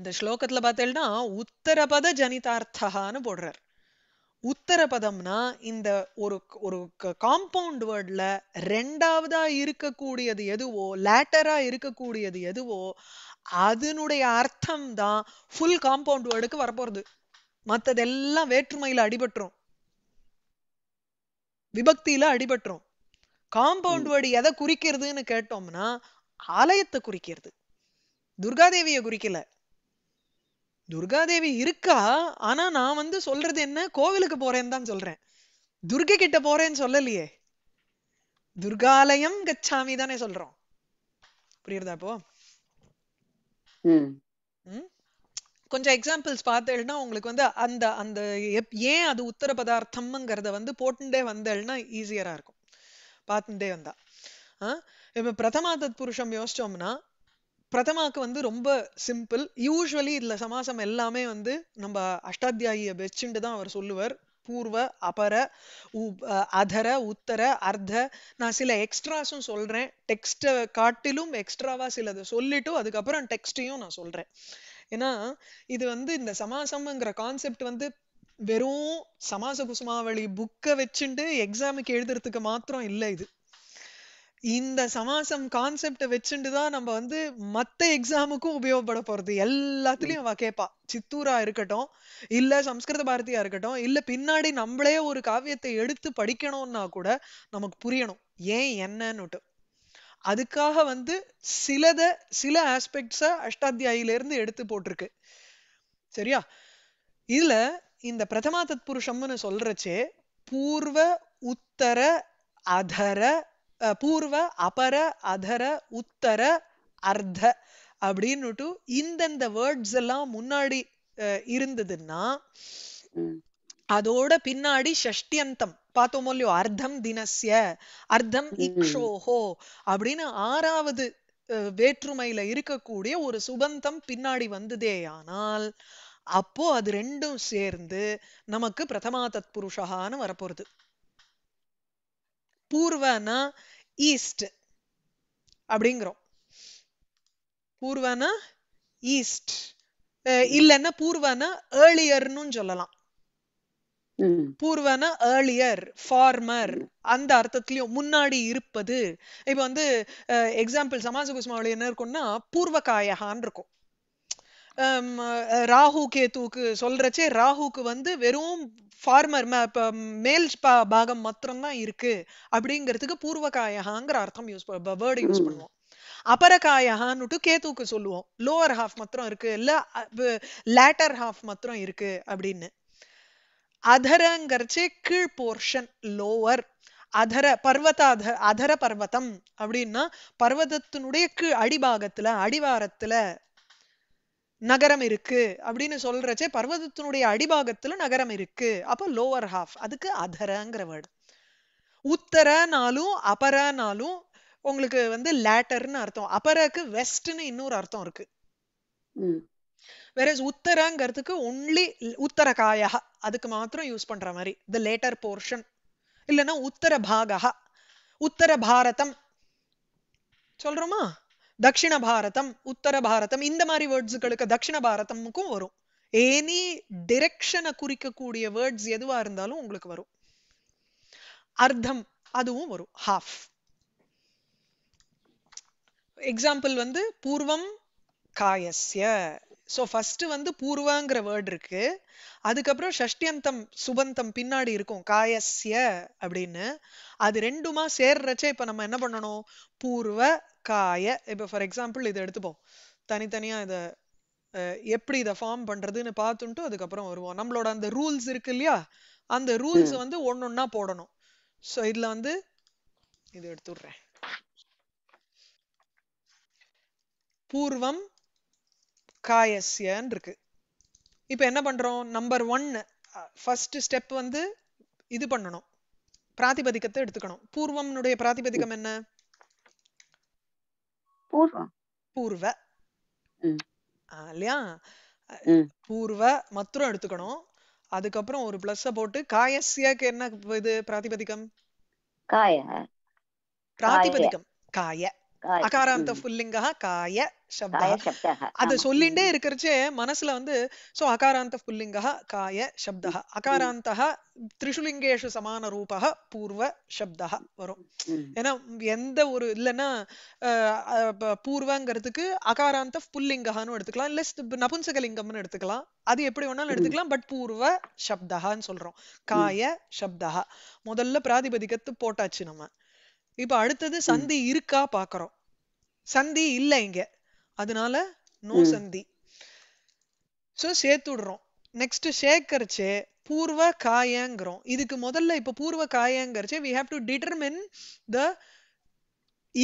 இந்த ஸ்லோகத்துல பார்த்தேன்னா உத்தரபத ஜனிதார்த்தகான்னு போடுறார் உத்தரபதம்னா இந்த ஒரு ஒரு காம்பவுண்ட் வேர்டில் ரெண்டாவதா இருக்கக்கூடியது எதுவோ லேட்டரா இருக்கக்கூடியது எதுவோ அதனுடைய அர்த்தம் தான் ஃபுல் காம்பவுண்ட் வேர்டுக்கு வரப்போறது மற்றதெல்லாம் வேற்றுமையில அடிபட்டுரும் விபக்தியில அடிபட்டுரும் காம்பவுண்ட் வேர்டு எதை குறிக்கிறதுன்னு கேட்டோம்னா ஆலயத்தை குறிக்கிறது துர்காதேவியை குறிக்கல துர்காதேவி இருக்கா ஆனா நான் வந்து சொல்றது என்ன கோவிலுக்கு போறேன்னு தான் சொல்றேன் துர்கை கிட்ட போறேன்னு சொல்லலையே துர்காலயம் கச்சாமி தானே சொல்றோம் புரியுறதா இப்போ கொஞ்சம் எக்ஸாம்பிள்ஸ் பார்த்தேன்னா உங்களுக்கு வந்து அந்த அந்த ஏன் அது உத்தர பதார்த்தம்ங்கிறத வந்து போட்டுட்டே வந்தேன்னா ஈஸியரா இருக்கும் பார்த்துட்டே வந்தா இப்ப பிரதமா தத் புருஷம் யோசிச்சோம்னா பிரதமாவுக்கு வந்து ரொம்ப சிம்பிள் யூஸ்வலி இதில் சமாசம் எல்லாமே வந்து நம்ம அஷ்டாத்தியாயியை வச்சுட்டு தான் அவர் சொல்லுவார் பூர்வ அபர அதர உத்தர அர்த்த நான் சில எக்ஸ்ட்ராஸும் சொல்கிறேன் டெக்ஸ்ட்டை காட்டிலும் எக்ஸ்ட்ராவாக சிலதை சொல்லிட்டு அதுக்கப்புறம் டெக்ஸ்டையும் நான் சொல்கிறேன் ஏன்னா இது வந்து இந்த சமாசம்ங்கிற கான்செப்ட் வந்து வெறும் சமாச குசுமாவளி புக்கை வச்சுட்டு எக்ஸாமுக்கு எழுதுறதுக்கு மாத்திரம் இல்லை இது இந்த சமாசம் கான்செப்ட வச்சுட்டுதான் நம்ம வந்து மத்த எக்ஸாமுக்கும் உபயோகப்பட போறது எல்லாத்துலயும் அவ கேட்பா சித்தூரா இருக்கட்டும் இல்ல சம்ஸ்கிருத பாரதியா இருக்கட்டும் இல்ல பின்னாடி நம்மளே ஒரு காவியத்தை எடுத்து படிக்கணும்னா கூட நமக்கு புரியணும் ஏன் என்னன்னுட்டு அதுக்காக வந்து சிலத சில ஆஸ்பெக்ட்ஸ அஷ்டாத்தியாயில இருந்து எடுத்து போட்டிருக்கு சரியா இதுல இந்த பிரதமா தத்புருஷம்னு சொல்றச்சே பூர்வ உத்தர அதர பூர்வ அபர அதர உத்தர அர்த்த அப்படின்னுட்டு இந்தந்த வேர்ட்ஸ் எல்லாம் முன்னாடி இருந்ததுன்னா அதோட பின்னாடி ஷஷ்டியந்தம் பார்த்தோமோ இல்லையோ அர்த்தம் தினசிய அர்த்தம் இக்ஷோஹோ அப்படின்னு ஆறாவது வேற்றுமையில இருக்கக்கூடிய ஒரு சுபந்தம் பின்னாடி வந்ததேயானால் அப்போ அது ரெண்டும் சேர்ந்து நமக்கு பிரதமா தத் புருஷகான்னு வரப்போறது பூர்வனா ஈஸ்ட் அப்படிங்கிறோம் பூர்வனா ஈஸ்ட் இல்லைன்னா பூர்வனா ஏர்லியர்னு சொல்லலாம் பூர்வனா ஏர்லியர் ஃபார்மர் அந்த அர்த்தத்திலயும் முன்னாடி இருப்பது இப்ப வந்து எக்ஸாம்பிள் சமாச குஸ்மாவில என்ன இருக்கும்னா பூர்வகாயகான் இருக்கும் ராகு கேத்துவுக்கு சொல்றச்சே ராகுக்கு வந்து வெறும் ஃபார்மர் மேல் பாகம் மாத்திரம்தான் இருக்கு அப்படிங்கிறதுக்கு பூர்வகாயகாங்கிற அர்த்தம் யூஸ் வேர்டு யூஸ் பண்ணுவோம் அபரகாயகான்னுட்டு கேத்துக்கு சொல்லுவோம் லோவர் ஹாஃப் மாத்திரம் இருக்கு இல்ல லேட்டர் ஹாஃப் மாத்திரம் இருக்கு அப்படின்னு அதரங்கிறச்சே கீழ் போர்ஷன் லோவர் அதர பர்வத அதர பர்வதம் அப்படின்னா பர்வதத்தினுடைய கீழ் அடிபாகத்துல அடிவாரத்துல நகரம் இருக்கு அப்படின்னு சொல்றச்சே பர்வதத்தினுடைய அடிபாகத்துல நகரம் இருக்கு அப்போ லோவர் ஹாஃப் அதுக்கு அதரங்கிற வேர்டு உத்தரனாலும் அபரனாலும் உங்களுக்கு வந்து லேட்டர்னு அர்த்தம் அபரக்கு வெஸ்ட்னு இன்னொரு அர்த்தம் இருக்கு வேற உத்தரங்கிறதுக்கு ஒன்லி உத்தரகாயா அதுக்கு மாத்திரம் யூஸ் பண்ற மாதிரி த லேட்டர் போர்ஷன் இல்லைன்னா உத்தர பாகா உத்தர பாரதம் சொல்றோமா தக்ஷிண பாரதம் உத்தர பாரதம் இந்த மாதிரி வேர்ட்ஸுகளுக்கு தக்ஷிண பாரதமுக்கும் வரும் எனி டிரெக்ஷனை குறிக்கக்கூடிய வேர்ட்ஸ் எதுவா இருந்தாலும் உங்களுக்கு வரும் அர்த்தம் அதுவும் வரும் ஹாஃப் எக்ஸாம்பிள் வந்து பூர்வம் காயஸ்ய ஸோ ஃபஸ்ட்டு வந்து பூர்வாங்கிற வேர்டு இருக்கு அதுக்கப்புறம் ஷஷ்டியந்தம் சுபந்தம் பின்னாடி இருக்கும் காயஸ்ய அப்படின்னு அது ரெண்டுமா சேர்றச்சே இப்போ நம்ம என்ன பண்ணணும் பூர்வ காய இப்போ ஃபார் எக்ஸாம்பிள் இதை எடுத்துப்போம் தனித்தனியாக இதை எப்படி இதை ஃபார்ம் பண்ணுறதுன்னு பார்த்துட்டு அதுக்கப்புறம் வருவோம் நம்மளோட அந்த ரூல்ஸ் இருக்கு இல்லையா அந்த ரூல்ஸ் வந்து ஒன்றா போடணும் ஸோ இதில் வந்து எடுத்து எடுத்துடுறேன் பூர்வம் காயஸ்யன் இருக்கு இப்போ என்ன பண்றோம் நம்பர் ஒன் ஃபர்ஸ்ட் ஸ்டெப் வந்து இது பண்ணணும் பிராதிபதிகத்தை எடுத்துக்கணும் பூர்வம்னுடைய பிராதிபதிகம் என்ன பூர்வ இல்லையா பூர்வ எடுத்துக்கணும் அதுக்கப்புறம் ஒரு பிளஸ் போட்டு காயஸ்யக்கு என்ன இது பிராதிபதிகம் காய பிராதிபதிகம் காய அகாராந்த புல்லிங்கா காய சப்தா சொல்லிண்டே இருக்கிறச்சே மனசுல வந்து சோ அகாராந்த புல்லிங்கா காய சப்தா அகாராந்தா திரிஷுலிங்கேஷு சமான ரூபா பூர்வ சப்தா வரும் ஏன்னா எந்த ஒரு இல்லைன்னா பூர்வங்கிறதுக்கு அகாராந்த புல்லிங்கான்னு எடுத்துக்கலாம் இல்ல நபுன்சகலிங்கம்னு எடுத்துக்கலாம் அது எப்படி வேணாலும் எடுத்துக்கலாம் பட் பூர்வ சப்தான்னு சொல்றோம் காய சப்தா முதல்ல பிராதிபதிகத்து போட்டாச்சு நம்ம இப்ப அடுத்தது சந்தி இருக்கா பாக்குறோம் சந்தி இல்ல இங்க அதனால நோ சந்தி சோ சேர்த்து விடுறோம் நெக்ஸ்ட் சேகரிச்சு பூர்வ காயங்கிறோம் இதுக்கு முதல்ல இப்ப பூர்வ காயங்கிறச்சு we have to determine the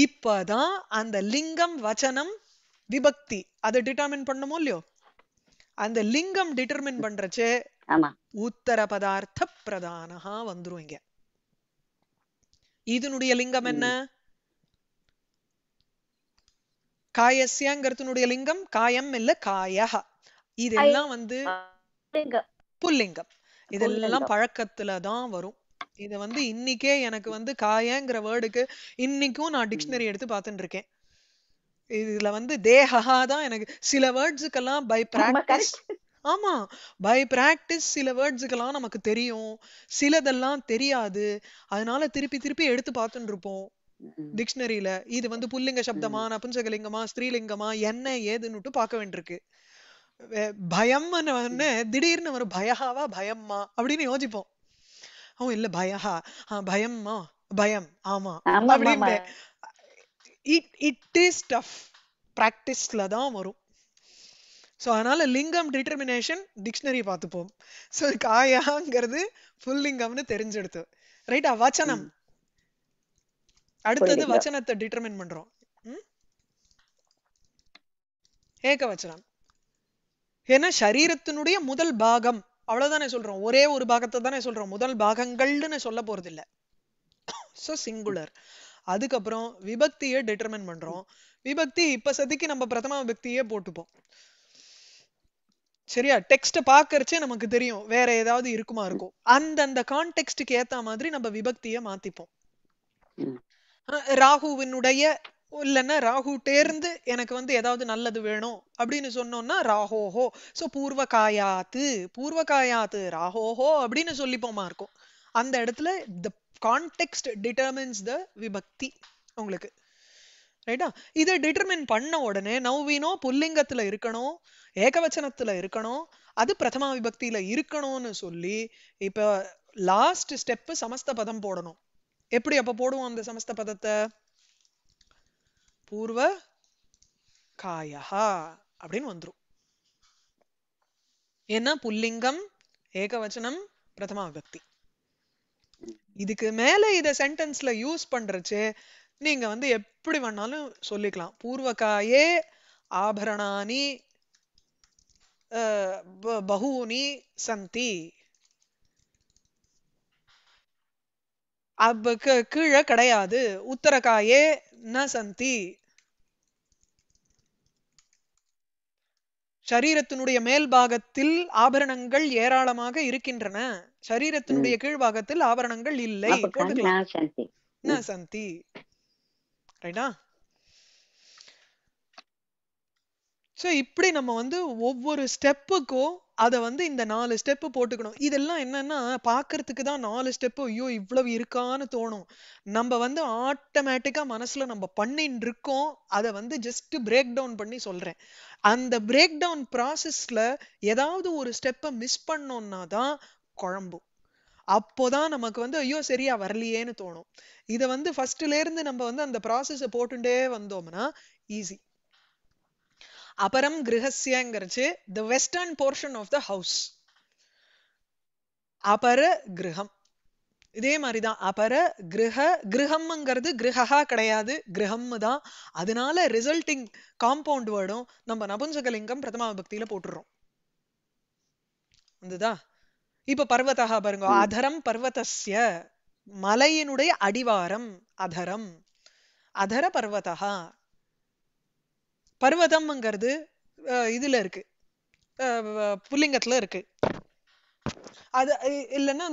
இப்பதான் அந்த லிங்கம் வச்சனம் விபக்தி அதை டிட்டர்மின் பண்ணுமோ இல்லையோ அந்த லிங்கம் டிட்டர்மின் பண்றச்சு உத்தர பதார்த்த பிரதானா வந்துரும் இங்க இதனுடைய லிங்கம் என்ன காயசியாங்கிறதுனுடைய லிங்கம் காயம் இல்ல காயக இதெல்லாம் வந்து புல்லிங்கம் இதெல்லாம் பழக்கத்துலதான் வரும் இது வந்து இன்னைக்கே எனக்கு வந்து காயங்கிற வேர்டுக்கு இன்னைக்கும் நான் டிக்ஷனரி எடுத்து பார்த்துட்டு இருக்கேன் இதுல வந்து தேகா தான் எனக்கு சில வேர்ட்ஸுக்கெல்லாம் பை பிராக்டிஸ் ஆமா பை ப்ராக்டிஸ் சில வேர்ட்ஸுக்கெல்லாம் நமக்கு தெரியும் சிலதெல்லாம் தெரியாது அதனால திருப்பி திருப்பி எடுத்து பார்த்துட்டு இருப்போம் டிக்ஷனரியில இது வந்து புல்லிங்க சப்தமா நபுஞ்சகலிங்கமா ஸ்திரீலிங்கமா என்ன ஏதுன்னுட்டு பார்க்க வேண்டியிருக்கு பயம்னு திடீர்னு ஒரு பயஹாவா பயம்மா அப்படின்னு யோசிப்போம் ஓ இல்ல பயஹா பயம்மா பயம் ஆமா அப்படின்னு இட் இட் இஸ் டஃப் பிராக்டிஸ்ல தான் வரும் ஸோ அதனால லிங்கம் டிட்டர்மினேஷன் டிக்ஷனரி பார்த்துப்போம் ஸோ காயாங்கிறது ஃபுல் லிங்கம்னு தெரிஞ்செடுத்து ரைட்டா வச்சனம் அடுத்தது வச்சனத்தை டிட்டர்மின் பண்றோம் ஏக்க வச்சனம் ஏன்னா சரீரத்தினுடைய முதல் பாகம் அவ்வளவுதானே சொல்றோம் ஒரே ஒரு பாகத்தை தானே சொல்றோம் முதல் பாகங்கள்னு சொல்ல போகிறது இல்லை ஸோ சிங்குலர் அதுக்கப்புறம் விபக்தியை டிட்டர்மின் பண்றோம் விபக்தி இப்ப சதிக்கு நம்ம பிரதம விபக்தியே போட்டுப்போம் சரியா டெக்ஸ்ட்டை பார்க்கறச்சே நமக்கு தெரியும் வேற ஏதாவது இருக்குமா இருக்கும் அந்தந்த கான்டெக்ஸ்டுக்கு ஏத்த மாதிரி நம்ம விபக்தியை மாத்திப்போம் ராகுவினுடைய இல்லைன்னா ராகு டேர்ந்து எனக்கு வந்து ஏதாவது நல்லது வேணும் அப்படின்னு சொன்னோம்னா ராகோஹோ ஸோ பூர்வ காயாத்து பூர்வ காயாத்து ராகோஹோ அப்படின்னு சொல்லிப்போமா இருக்கும் அந்த இடத்துல த கான்டெக்ஸ்ட் டிட்டர்மின்ஸ் த விபக்தி உங்களுக்கு ரைட்டா இதை டிட்டர்மின் பண்ண உடனே நவ்வீனோ புல்லிங்கத்துல இருக்கணும் ஏகவச்சனத்துல இருக்கணும் அது பிரதமா விபக்தியில இருக்கணும்னு சொல்லி இப்போ லாஸ்ட் ஸ்டெப் சமஸ்த பதம் போடணும் எப்படி அப்ப போடுவோம் அந்த சமஸ்த பதத்தை பூர்வ காயா அப்படின்னு வந்துடும் ஏன்னா புல்லிங்கம் ஏகவச்சனம் பிரதமா விபக்தி இதுக்கு மேல இத சென்டென்ஸ்ல யூஸ் பண்றச்சு நீங்க வந்து எப்படி வேணாலும் சொல்லிக்கலாம் பூர்வகாயே ஆபரணானி பகூனி சந்தி அப்ப கீழே கிடையாது உத்தரகாயே ந சந்தி சரீரத்தினுடைய மேல் பாகத்தில் ஆபரணங்கள் ஏராளமாக இருக்கின்றன சரீரத்தினுடைய கீழ்பாகத்தில் ஆபரணங்கள் இல்லை சந்தி ரைட்டா ஸோ இப்படி நம்ம வந்து ஒவ்வொரு ஸ்டெப்புக்கும் அதை வந்து இந்த நாலு ஸ்டெப்பு போட்டுக்கணும் இதெல்லாம் என்னன்னா பார்க்கறதுக்கு தான் நாலு ஸ்டெப்பு ஐயோ இவ்வளவு இருக்கான்னு தோணும் நம்ம வந்து ஆட்டோமேட்டிக்காக மனசில் நம்ம பண்ணின்னு இருக்கோம் அதை வந்து ஜஸ்ட் பிரேக் டவுன் பண்ணி சொல்கிறேன் அந்த பிரேக் டவுன் ப்ராசஸில் ஏதாவது ஒரு ஸ்டெப்பை மிஸ் பண்ணோன்னா தான் குழம்பும் அப்போதான் நமக்கு வந்து ஐயோ சரியா வரலையேன்னு தோணும் இதை வந்து ஃபர்ஸ்ட்லேருந்து நம்ம வந்து அந்த ப்ராசஸை போட்டுட்டே வந்தோம்னா ஈஸி அப்புறம் கிரகசியங்கிறச்சு the western portion of the house அபர கிரகம் இதே மாதிரிதான் அபர கிரக கிரகம்ங்கிறது கிரகா கிடையாது கிரகம் தான் அதனால ரிசல்ட்டிங் காம்பவுண்ட் வேர்டும் நம்ம நபுஞ்சகலிங்கம் பிரதமா பக்தியில போட்டுறோம் வந்துதா இப்ப பர்வதா பாருங்க அதரம் பர்வதஸ்ய மலையினுடைய அடிவாரம் அதரம் அதர பர்வதா பர்வதம்ங்கிறது இதுல இருக்கு புல்லிங்கத்துல இருக்கு அது இல்லைன்னா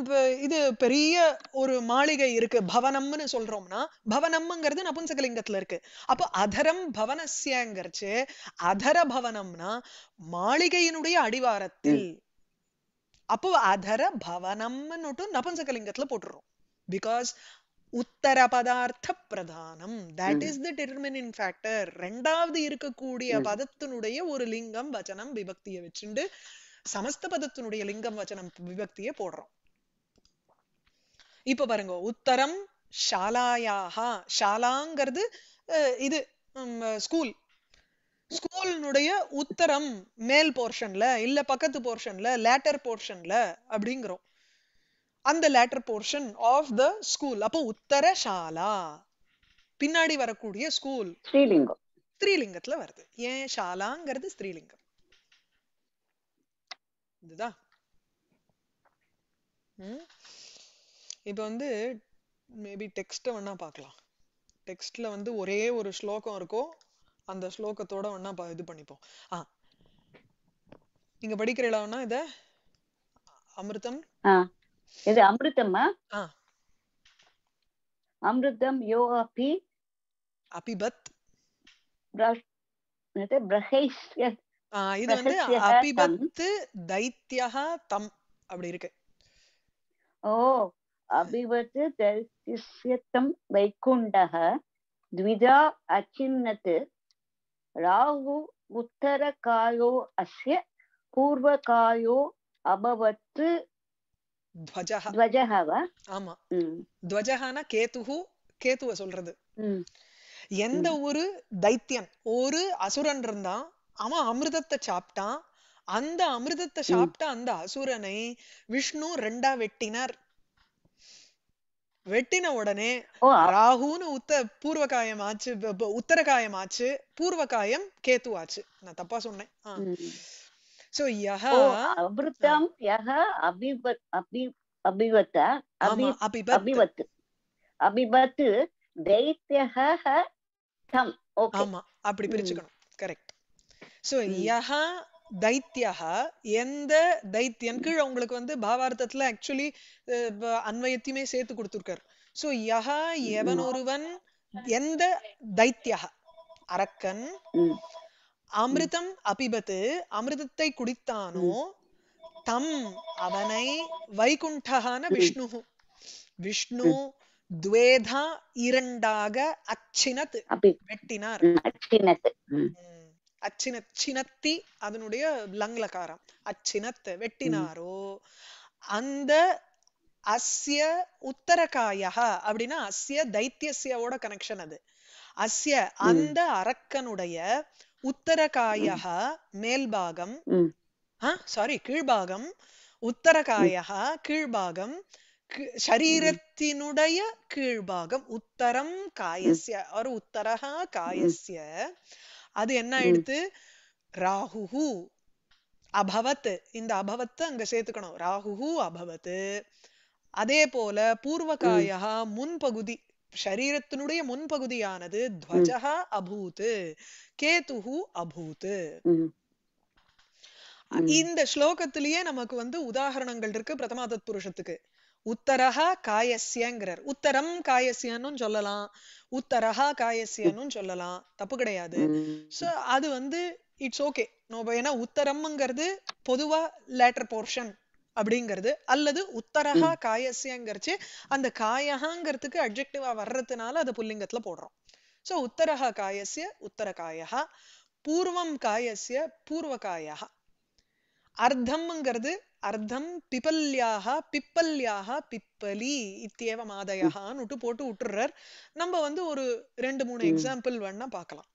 இது பெரிய ஒரு மாளிகை இருக்கு பவனம்னு சொல்றோம்னா பவனம்ங்கிறது நபுன்சகலிங்கத்துல இருக்கு அப்போ அதரம் பவனசியங்கிறச்சு அதர பவனம்னா மாளிகையினுடைய அடிவாரத்தில் அப்போ அதர பவனம்னுட்டு நபுசகலிங்கத்துல போட்டுறோம் பிகாஸ் உத்தர பதார்த்த பிரதானம் that is the determining factor ரெண்டாவது இருக்கக்கூடிய பதத்தினுடைய ஒரு லிங்கம் வச்சனம் விபக்தியை வச்சுண்டு சமஸ்த பதத்தினுடைய லிங்கம் வச்சனம் விபக்தியை போடுறோம் இப்ப பாருங்க உத்தரம் ஷாலாயாஹா ஷாலாங்கிறது இது ஸ்கூல் ஸ்கூலினுடைய உத்தரம் மேல் போர்ஷன்ல இல்ல பக்கத்து போர்ஷன்ல லேட்டர் போர்ஷன்ல அப்படிங்கிறோம் அந்த latter portion of the school அப்போ உத்தரசாலா பின்னாடி வரக்கூடிய ஸ்கூல் ஸ்ரீலிங்கம் ஸ்ரீலிங்கத்துல வருது ஏன் ஷாலாங்கிறது ஸ்ரீலிங்கம் இதுதான் இப்போ வந்து மேபி டெக்ஸ்ட் வேணா பார்க்கலாம் டெக்ஸ்ட்ல வந்து ஒரே ஒரு ஸ்லோகம் இருக்கும் அந்த ஸ்லோகத்தோட ஒன்னா இது பண்ணிப்போம் ஆ நீங்க படிக்கிற இத அமிர்தம் இது ஆ அமிர்தம் யோ அபி அபிபத் இது வந்து அபிபத் தைத்தியஹா தம் அப்படி இருக்கு ஓ அபிபத் தைத்தியத்தம் வைகுண்டஹ த்விதா அச்சின்னத்து ராகு உத்தரகாயோ அஸ்ய பூர்வகாயோ அபவத்து துவஜஹ துவஜஹவா ஆமா துவஜஹானா கேதுஹு கேதுவ சொல்றது எந்த ஒரு தைத்தியன் ஒரு அசுரன் இருந்தான் அவன் அமிர்தத்தை சாப்பிட்டான் அந்த அமிர்தத்தை சாப்பிட்ட அந்த அசுரனை விஷ்ணு ரெண்டா வெட்டினார் வெட்டின உடனே ராகுன்னு உத்த பூர்வகாயம் ஆச்சு உத்தரகாயம் ஆச்சு பூர்வகாயம் காயம் கேத்து ஆச்சு நான் தப்பா சொன்னேன் சோ யஹ அபிருத்தம் யஹ அபிவத் அபி அபிவத்த அபிவத் அபிவத் தைத்யஹ தம் ஓகே ஆமா அப்படி பிரிச்சுக்கணும் கரெக்ட் சோ யஹ தைத்தியா எந்த தைத்தியன் கீழ உங்களுக்கு வந்து பாவார்த்தத்துல ஆக்சுவலி அன்வயத்தையுமே சேர்த்து கொடுத்துருக்காரு சோ யஹா எவன் ஒருவன் எந்த தைத்தியா அரக்கன் அமிர்தம் அபிபத்து அமிர்தத்தை குடித்தானோ தம் அவனை வைகுண்டகான விஷ்ணு விஷ்ணு துவேதா இரண்டாக அச்சினத் வெட்டினார் அச்சின சினத்தி அதனுடைய லங்லகாரம் அச்சினத்து வெட்டினாரோ அந்த அஸ்ய உத்தரகாயா அப்படின்னா அஸ்ய தைத்தியசியோட கனெக்ஷன் அது அஸ்ய அந்த அரக்கனுடைய உத்தரகாயா மேல்பாகம் சாரி கீழ்பாகம் உத்தரகாயா கீழ்பாகம் சரீரத்தினுடைய கீழ்பாகம் உத்தரம் காயசிய ஒரு உத்தரகா காயசிய அது என்ன ஆயிடுத்து ராகுஹு அபவத் இந்த அபவத்தை அங்க சேர்த்துக்கணும் ராகுஹு அபவத் அதே போல பூர்வகாயா முன்பகுதி சரீரத்தினுடைய முன்பகுதியானது துவஜா அபூத் கேதுஹு அபூத் இந்த ஸ்லோகத்திலேயே நமக்கு வந்து உதாரணங்கள் இருக்கு பிரதமாதத் புருஷத்துக்கு உத்தரஹா காயசியங்கிறார் உத்தரம் காயசியன்னு சொல்லலாம் உத்தரஹா காயசியன்னு சொல்லலாம் தப்பு கிடையாது சோ அது வந்து இட்ஸ் ஓகே ஏன்னா உத்தரம்ங்கிறது பொதுவா லேட்டர் போர்ஷன் அப்படிங்கிறது அல்லது உத்தரஹா காயசியங்கிறச்சு அந்த காயகாங்கிறதுக்கு அப்ஜெக்டிவா வர்றதுனால அது புல்லிங்கத்துல போடுறோம் சோ உத்தரஹா காயசிய உத்தரகாயா பூர்வம் காயசிய பூர்வகாயா அர்த்தம்ங்கிறது அர்த்தம் பிபல்யாக பிப்பல்யாக பிப்பலி விட்டு போட்டு விட்டுறார் நம்ம வந்து ஒரு ரெண்டு மூணு எக்ஸாம்பிள் வேணா பார்க்கலாம்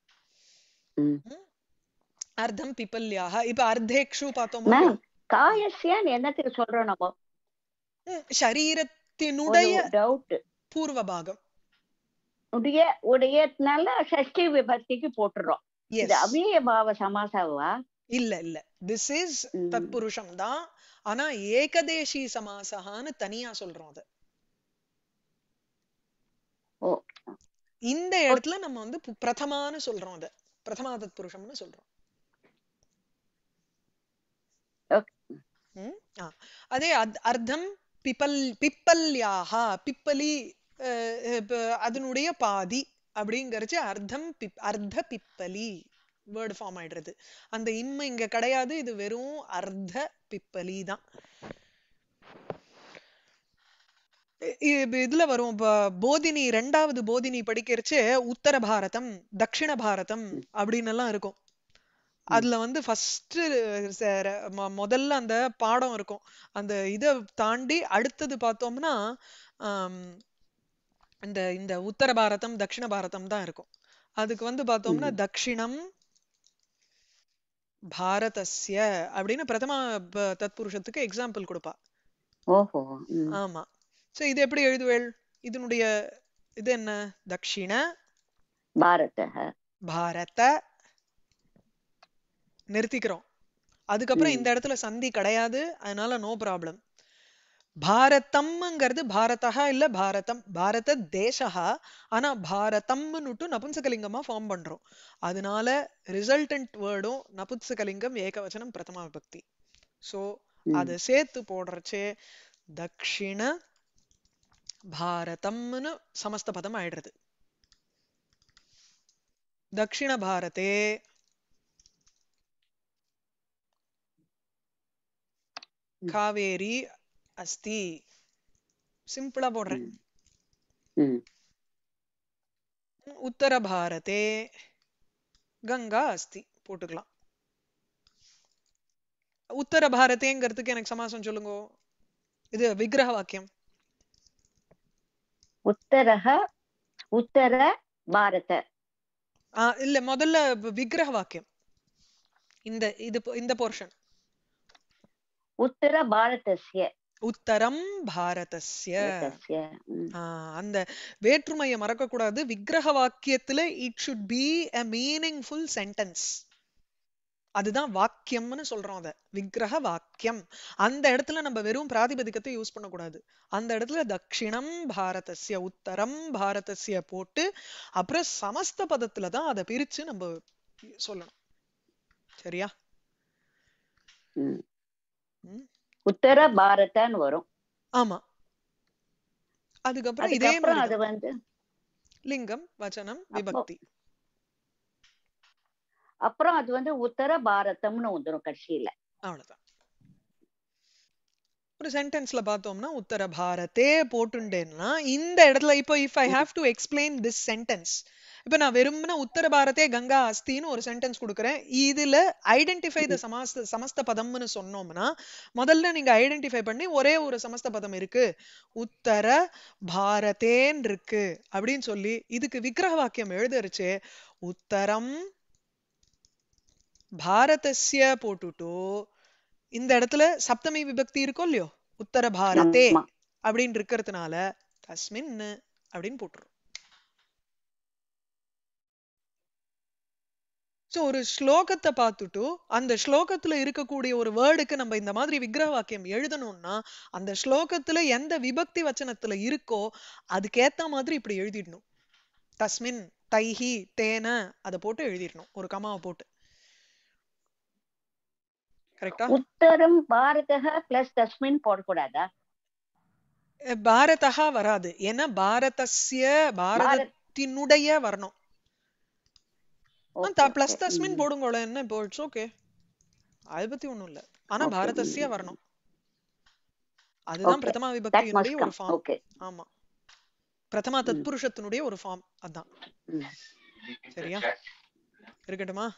அர்த்தம் பிப்பல்யாக இப்ப அர்த்தேக்ஷு பார்த்தோமா என்னத்துக்கு சொல்றோம் நம்ம சரீரத்தினுடைய பூர்வ பாகம் உடைய உடையதுனால சஷ்டி விபத்திக்கு போட்டுறோம் இது அவிய பாவ சமாசாவா இல்ல இல்ல திஸ் இஸ் தத்புருஷம் தான் ஆனா ஏகதேசி சமாசகான்னு தனியா சொல்றோம் அது இந்த இடத்துல நம்ம வந்து பிரதமான்னு சொல்றோம் அத பிரதமா தத் புருஷம்னு சொல்றோம் அதே அர்த்தம் பிப்பல் பிப்பல்யாஹா பிப்பலி அதனுடைய பாதி அப்படிங்கறச்சு அர்த்தம் அர்த்த பிப்பலி வேர்டு ஃபார்ம் ஆயிடுறது அந்த இன்மை இங்க கிடையாது இது வெறும் அர்த்த பிப்பலி தான் இதுல வரும் போதினி ரெண்டாவது போதினி படிக்கிறச்சு உத்தர பாரதம் தட்சிண பாரதம் அப்படின்னு எல்லாம் இருக்கும் அதுல வந்து ஃபர்ஸ்ட் முதல்ல அந்த பாடம் இருக்கும் அந்த இதை தாண்டி அடுத்தது பார்த்தோம்னா இந்த இந்த உத்தர பாரதம் தட்சிண பாரதம் தான் இருக்கும் அதுக்கு வந்து பார்த்தோம்னா தட்சிணம் பாரதஸ்ய அப்படின்னு பிரதம தத்புருஷத்துக்கு எக்ஸாம்பிள் கொடுப்பா ஆமா சோ இது எப்படி எழுதுவேள் இதனுடைய இது என்ன தக்ஷிண பாரத பாரத நிறுத்திக்கிறோம் அதுக்கப்புறம் இந்த இடத்துல சந்தி கிடையாது அதனால நோ ப்ராப்ளம் பாரதம்ங்கிறது பாரதா இல்ல பாரதம் பாரத தேசகா ஆனா பாரதம்னுட்டு நபுன்சகலிங்கமா ஃபார்ம் பண்றோம் அதனால ரிசல்டன்ட் வேர்டும் நபுன்சகலிங்கம் ஏகவச்சனம் பிரதமா விபக்தி சோ அதை சேர்த்து போடுறச்சே தக்ஷிண பாரதம்னு சமஸ்த பதம் ஆயிடுறது தக்ஷிண பாரதே காவேரி அஸ்தி சிம்பிளா போடுறேன் உத்தர பாரதே கங்கா அஸ்தி போட்டுக்கலாம் உத்தர பாரதேங்கிறதுக்கு எனக்கு சமாசம் சொல்லுங்க இது விக்கிரக வாக்கியம் உத்தர உத்தர பாரத இல்ல முதல்ல விக்கிரக வாக்கியம் இந்த இது இந்த போர்ஷன் உத்தர பாரதஸ்ய உத்தரம் பாரதஸ்ய அந்த வேற்றுமையை மறக்க கூடாது விக்கிரக வாக்கியத்துல it should be a meaningful sentence அதுதான் வாக்கியம்னு சொல்றோம் அதை விக்கிரக வாக்கியம் அந்த இடத்துல நம்ம வெறும் பிராதிபதிக்கத்தை யூஸ் பண்ணக்கூடாது அந்த இடத்துல தட்சிணம் பாரதசிய உத்தரம் பாரதசிய போட்டு அப்புறம் சமஸ்த பதத்துல தான் அதை பிரிச்சு நம்ம சொல்லணும் சரியா ம் உத்தர பாரதன்னு வரும் ஆமா அதுக்கப்புறம் இதே அது வந்து லிங்கம் வச்சனம் விபக்தி அப்புறம் அது வந்து உத்தர பாரதம்னு வந்துடும் கட்சியில அவ்வளவுதான் ஒரு சென்டென்ஸ்ல பார்த்தோம்னா உத்தர பாரதே போட்டுண்டேன்னா இந்த இடத்துல இப்போ if I have to explain this sentence இப்போ நான் வெறும்னா உத்தர பாரதே கங்கா அஸ்தின்னு ஒரு சென்டென்ஸ் கொடுக்குறேன் இதுல ஐடென்டிஃபை த சமஸ்த சமஸ்த பதம்னு சொன்னோம்னா முதல்ல நீங்க ஐடென்டிஃபை பண்ணி ஒரே ஒரு சமஸ்த பதம் இருக்கு உத்தர பாரதேன் இருக்கு அப்படின்னு சொல்லி இதுக்கு விக்கிரக வாக்கியம் எழுதுருச்சு உத்தரம் பாரதஸ்ய போட்டுட்டோ இந்த இடத்துல சப்தமி விபக்தி இருக்கோ இல்லையோ உத்தர பாரதே அப்படின்னு இருக்கிறதுனால தஸ்மின் அப்படின்னு போட்டுரும் சோ ஒரு ஸ்லோகத்தை பார்த்துட்டு அந்த ஸ்லோகத்துல இருக்கக்கூடிய ஒரு வேர்டுக்கு நம்ம இந்த மாதிரி விக்கிரக வாக்கியம் எழுதணும்னா அந்த ஸ்லோகத்துல எந்த விபக்தி வச்சனத்துல இருக்கோ அதுக்கேத்த மாதிரி இப்படி எழுதிடணும் தஸ்மின் தைஹி தேன அதை போட்டு எழுதிடணும் ஒரு கமாவை போட்டு கரெக்டா உத்தரம் பாரதக பிளஸ் தஸ்மின் போடக்கூடாதா வராது ஏன்னா பாரதசிய பாரதத்தினுடைய வரணும் பிளஸ் தஸ்மின் என்ன இப்போ இட்ஸ் ஓகே பத்தி ஒண்ணும் இல்ல ஆனா பாரதஸ்ய வரணும் அதுதான் பிரதமா விபக்தியினுடைய ஒரு ஃபார்ம் ஆமா பிரதமா தத்புருஷத்தினுடைய ஒரு ஃபார்ம் அதான் சரியா இருக்கட்டுமா